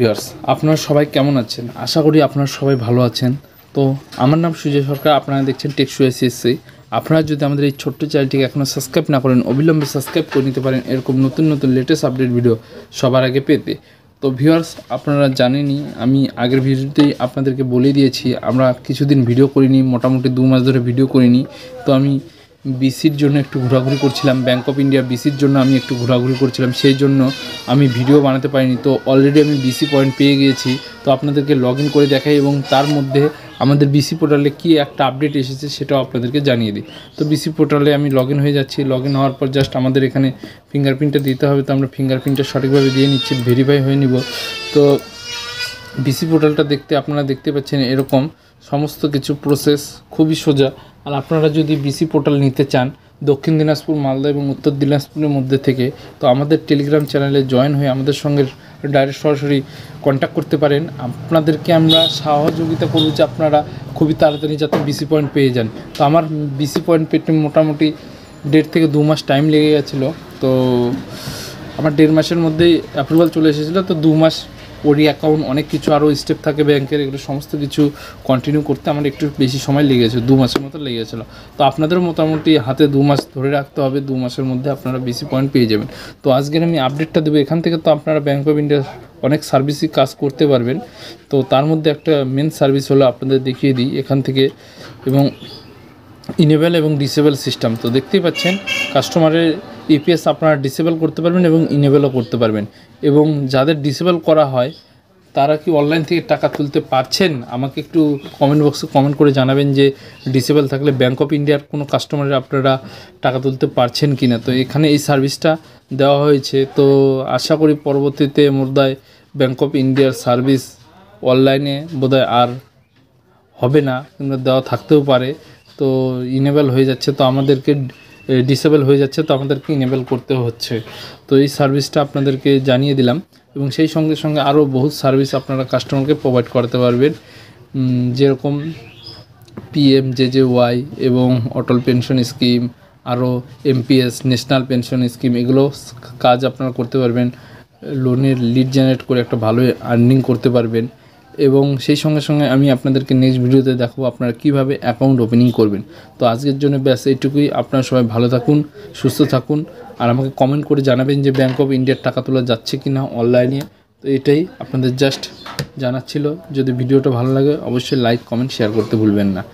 viewers আপনারা সবাই কেমন আছেন আশা করি আপনারা সবাই ভালো আছেন তো আমার নাম সুজয় সরকার আপনারা দেখছেন টেকসু এসএসসি আপনারা যদি আমাদের এই ছোট্ট চ্যানেলটিকে এখনও সাবস্ক্রাইব না করেন অবিলম্বে সাবস্ক্রাইব করে নিতে পারেন এরকম নতুন নতুন লেটেস্ট আপডেট ভিডিও সবার আগে পেতে তো ভিউয়ার্স আপনারা জানেনি আমি আগের ভিডিওতেই আপনাদেরকে বলে দিয়েছি আমরা কিছুদিন ভিডিও করিনি মোটামুটি দু মাস ধরে ভিডিও করিনি তো আমি বিসির জন্য একটু ঘোরাঘুরি করছিলাম ব্যাঙ্ক অফ ইন্ডিয়া বিসির জন্য আমি একটু ঘোরাঘুরি করছিলাম সেই জন্য আমি ভিডিও বানাতে পারিনি তো অলরেডি আমি বিসি পয়েন্ট পেয়ে গিয়েছি তো আপনাদেরকে লগ করে দেখাই এবং তার মধ্যে আমাদের বিসি পোর্টালে কি একটা আপডেট এসেছে সেটাও আপনাদেরকে জানিয়ে দিই তো বিসি পোর্টালে আমি লগ হয়ে যাচ্ছি লগ হওয়ার পর জাস্ট আমাদের এখানে ফিঙ্গারপ্রিন্টটা দিতে হবে তো আমরা ফিঙ্গারপ্রিন্টটা সঠিকভাবে দিয়ে নিচ্ছি ভেরিফাই হয়ে নিব তো বিসি পোর্টালটা দেখতে আপনারা দেখতে পাচ্ছেন এরকম সমস্ত কিছু প্রসেস খুবই সোজা আর আপনারা যদি বিসি পোর্টাল নিতে চান দক্ষিণ দিনাজপুর মালদা এবং উত্তর দিনাজপুরের মধ্যে থেকে তো আমাদের টেলিগ্রাম চ্যানেলে জয়েন হয়ে আমাদের সঙ্গে ডাইরেক্ট সরাসরি কন্ট্যাক্ট করতে পারেন আপনাদেরকে আমরা সহযোগিতা করব যে আপনারা খুবই তাড়াতাড়ি যাতে বিসি পয়েন্ট পেয়ে যান তো আমার বিসি পয়েন্ট পেতে মোটামুটি দেড় থেকে দু মাস টাইম লেগে গেছিলো তো আমার দেড় মাসের মধ্যেই অ্যাপ্রুভাল চলে এসেছিলো তো দু মাস ওরি অ্যাকাউন্ট অনেক কিছু আরও স্টেপ থাকে ব্যাংকের এগুলো সমস্ত কিছু কন্টিনিউ করতে আমার একটু বেশি সময় লেগেছে দু মাসের মতো লেগেছিলো তো আপনাদের মোটামুটি হাতে দু মাস ধরে রাখতে হবে দু মাসের মধ্যে আপনারা বেশি পয়েন্ট পেয়ে যাবেন তো আজকের আমি আপডেটটা দেবো এখান থেকে তো আপনারা ব্যাঙ্ক অফ ইন্ডিয়া অনেক সার্ভিসই কাজ করতে পারবেন তো তার মধ্যে একটা মেন সার্ভিস হলো আপনাদের দেখিয়ে দিই এখান থেকে এবং ইনেবেল এবং ডিসেবল সিস্টেম তো দেখতেই পাচ্ছেন কাস্টমারের ইপিএস e আপনারা ডিসেবল করতে পারবেন এবং ইনেবেলও করতে পারবেন এবং যাদের ডিসেবল করা হয় তারা কি অনলাইন থেকে টাকা তুলতে পারছেন আমাকে একটু কমেন্ট বক্সে কমেন্ট করে জানাবেন যে ডিসেবল থাকলে ব্যাঙ্ক অফ ইন্ডিয়ার কোনো কাস্টমারের আপনারা টাকা তুলতে পারছেন কি না তো এখানে এই সার্ভিসটা দেওয়া হয়েছে তো আশা করি পরবর্তীতে মোদায় ব্যাঙ্ক অফ ইন্ডিয়ার সার্ভিস অনলাইনে বোধহয় আর হবে না কিংবা দেওয়া থাকতেও পারে তো ইনেবল হয়ে যাচ্ছে তো আমাদেরকে ডিসেবল হয়ে যাচ্ছে তো আমাদেরকে ইনেবল করতে হচ্ছে তো এই সার্ভিসটা আপনাদেরকে জানিয়ে দিলাম এবং সেই সঙ্গে সঙ্গে আরও বহু সার্ভিস আপনারা কাস্টমারকে প্রোভাইড করতে পারবেন যেরকম পিএম ওয়াই এবং অটল পেনশন স্কিম আরও এমপিএস ন্যাশনাল পেনশন স্কিম এগুলো কাজ আপনারা করতে পারবেন লোনের লিড জেনারেট করে একটা ভালো আর্নিং করতে পারবেন এবং সেই সঙ্গে সঙ্গে আমি আপনাদেরকে নেক্সট ভিডিওতে দেখাবো আপনারা কিভাবে অ্যাকাউন্ট ওপেনিং করবেন তো আজকের জন্য ব্যাস এইটুকুই আপনারা সবাই ভালো থাকুন সুস্থ থাকুন আর আমাকে কমেন্ট করে জানাবেন যে ব্যাঙ্ক অফ ইন্ডিয়ার টাকা তোলা যাচ্ছে কি না অনলাইনে তো এটাই আপনাদের জাস্ট জানাচ্ছিল যদি ভিডিওটা ভালো লাগে অবশ্যই লাইক কমেন্ট শেয়ার করতে ভুলবেন না